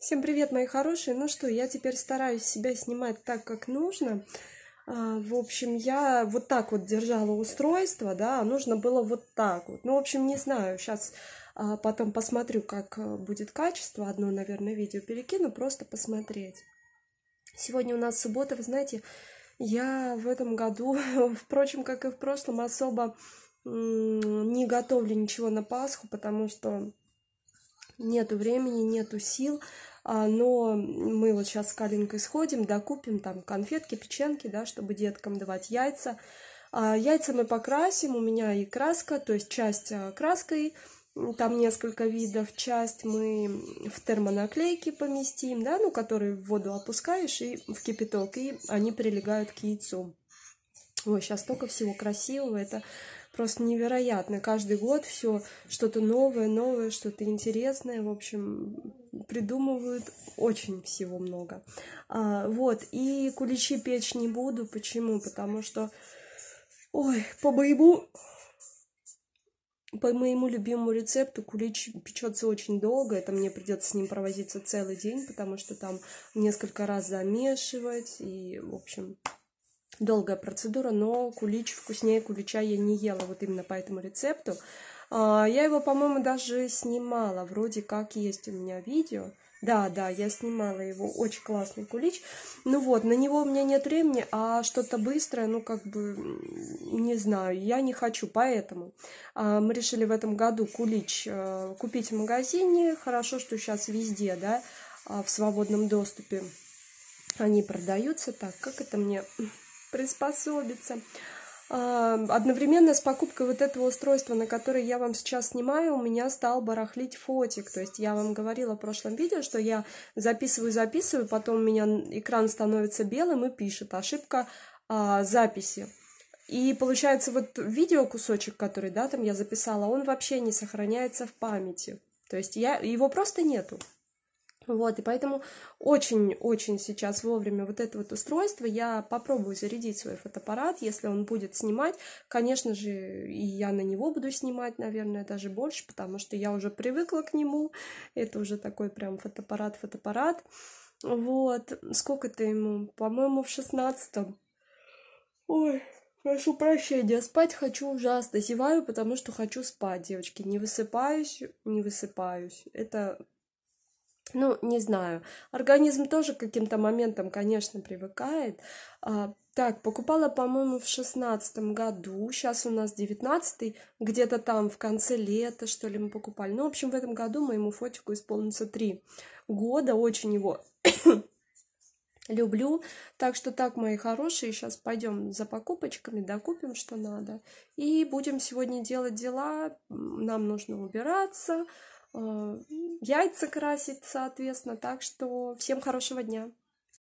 Всем привет, мои хорошие! Ну что, я теперь стараюсь себя снимать так, как нужно. А, в общем, я вот так вот держала устройство, да, а нужно было вот так вот. Ну, в общем, не знаю, сейчас а, потом посмотрю, как э, будет качество. Одно, наверное, видео перекину, просто посмотреть. Сегодня у нас суббота, вы знаете, я в этом году, впрочем, как и в прошлом, особо не готовлю ничего на Пасху, потому что нету времени, нету сил, а, но мы вот сейчас с Калинкой сходим, докупим да, там конфетки, печенки, да, чтобы деткам давать яйца. А, яйца мы покрасим, у меня и краска, то есть часть а, краской, там несколько видов, часть мы в термонаклейки поместим, да, ну, которые в воду опускаешь и в кипяток, и они прилегают к яйцу. Ой, сейчас столько всего красивого, это просто невероятно. Каждый год все что-то новое, новое, что-то интересное. В общем, придумывают очень всего много. А, вот, и куличи печь не буду. Почему? Потому что, ой, по моему, по моему любимому рецепту кулич печется очень долго. Это мне придется с ним провозиться целый день, потому что там несколько раз замешивать и, в общем, долгая процедура, но кулич вкуснее кулича я не ела вот именно по этому рецепту. А, я его, по-моему, даже снимала, вроде как есть у меня видео. Да, да, я снимала его, очень классный кулич. Ну вот, на него у меня нет времени, а что-то быстрое, ну как бы, не знаю, я не хочу, поэтому а, мы решили в этом году кулич э, купить в магазине. Хорошо, что сейчас везде, да, а, в свободном доступе они продаются. Так, как это мне приспособиться. А, одновременно с покупкой вот этого устройства, на которое я вам сейчас снимаю, у меня стал барахлить фотик. То есть я вам говорила в прошлом видео, что я записываю, записываю, потом у меня экран становится белым и пишет ошибка а, записи. И получается вот видео кусочек, который, да, там я записала, он вообще не сохраняется в памяти. То есть я, его просто нету. Вот, и поэтому очень-очень сейчас вовремя вот это вот устройство. Я попробую зарядить свой фотоаппарат, если он будет снимать. Конечно же, и я на него буду снимать, наверное, даже больше, потому что я уже привыкла к нему. Это уже такой прям фотоаппарат-фотоаппарат. Вот, сколько ты ему? По-моему, в шестнадцатом. Ой, прошу прощения, спать хочу ужасно. Зеваю, потому что хочу спать, девочки. Не высыпаюсь, не высыпаюсь. Это ну, не знаю. Организм тоже каким-то моментом, конечно, привыкает. А, так, покупала, по-моему, в шестнадцатом году. Сейчас у нас девятнадцатый. Где-то там в конце лета, что ли, мы покупали. Ну, в общем, в этом году моему фотику исполнится три года. Очень его люблю. Так что так, мои хорошие, сейчас пойдем за покупочками, докупим, что надо. И будем сегодня делать дела. Нам нужно убираться, Э, яйца красить, соответственно. Так что всем хорошего дня!